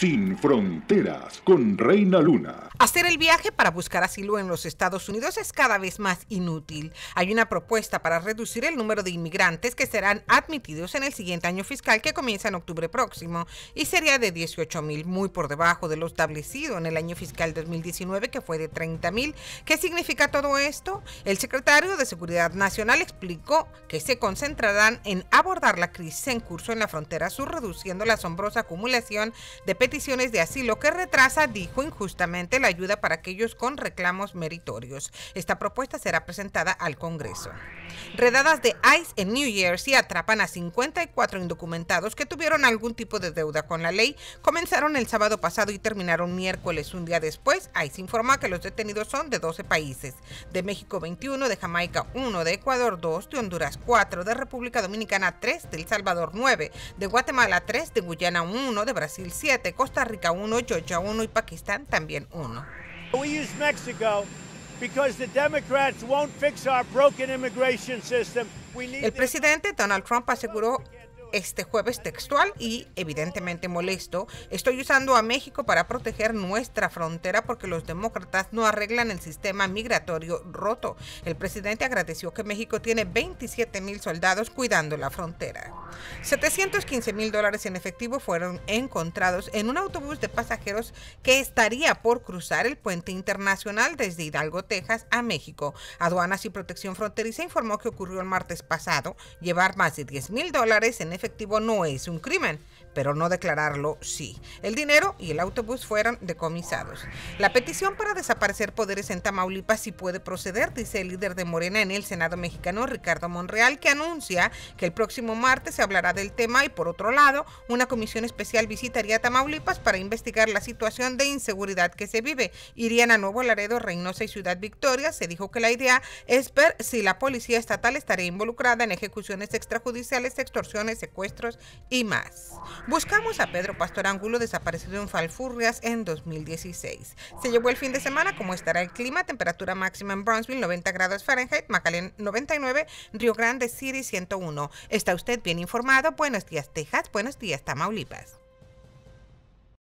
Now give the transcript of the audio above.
Sin fronteras con Reina Luna. Hacer el viaje para buscar asilo en los Estados Unidos es cada vez más inútil. Hay una propuesta para reducir el número de inmigrantes que serán admitidos en el siguiente año fiscal que comienza en octubre próximo y sería de 18 mil, muy por debajo de lo establecido en el año fiscal 2019 que fue de 30 mil. ¿Qué significa todo esto? El secretario de Seguridad Nacional explicó que se concentrarán en abordar la crisis en curso en la frontera sur, reduciendo la asombrosa acumulación de peticiones peticiones de asilo que retrasa, dijo injustamente, la ayuda para aquellos con reclamos meritorios. Esta propuesta será presentada al Congreso. Redadas de ICE en New Jersey atrapan a 54 indocumentados que tuvieron algún tipo de deuda con la ley. Comenzaron el sábado pasado y terminaron miércoles. Un día después, ICE informa que los detenidos son de 12 países. De México 21, de Jamaica 1, de Ecuador 2, de Honduras 4, de República Dominicana 3, de El Salvador 9, de Guatemala 3, de Guyana 1, de Brasil 7, Costa Rica 1, Georgia 1 y Pakistán también 1. Mexico. El presidente Donald Trump aseguró este jueves textual y evidentemente molesto, estoy usando a México para proteger nuestra frontera porque los demócratas no arreglan el sistema migratorio roto. El presidente agradeció que México tiene 27 mil soldados cuidando la frontera. 715 mil dólares en efectivo fueron encontrados en un autobús de pasajeros que estaría por cruzar el puente internacional desde Hidalgo, Texas, a México. Aduanas y Protección Fronteriza informó que ocurrió el martes pasado. Llevar más de 10 mil dólares en efectivo no es un crimen pero no declararlo sí. El dinero y el autobús fueron decomisados. La petición para desaparecer poderes en Tamaulipas sí puede proceder, dice el líder de Morena en el Senado mexicano, Ricardo Monreal, que anuncia que el próximo martes se hablará del tema y por otro lado, una comisión especial visitaría Tamaulipas para investigar la situación de inseguridad que se vive. Irían a Nuevo Laredo, Reynosa y Ciudad Victoria. Se dijo que la idea es ver si la policía estatal estaría involucrada en ejecuciones extrajudiciales, extorsiones, secuestros y más. Buscamos a Pedro Pastor Angulo desaparecido en Falfurrias en 2016. Se llevó el fin de semana, como estará el clima, temperatura máxima en Brownsville 90 grados Fahrenheit, Macalén 99, Río Grande City 101. Está usted bien informado. Buenos días Texas, buenos días Tamaulipas.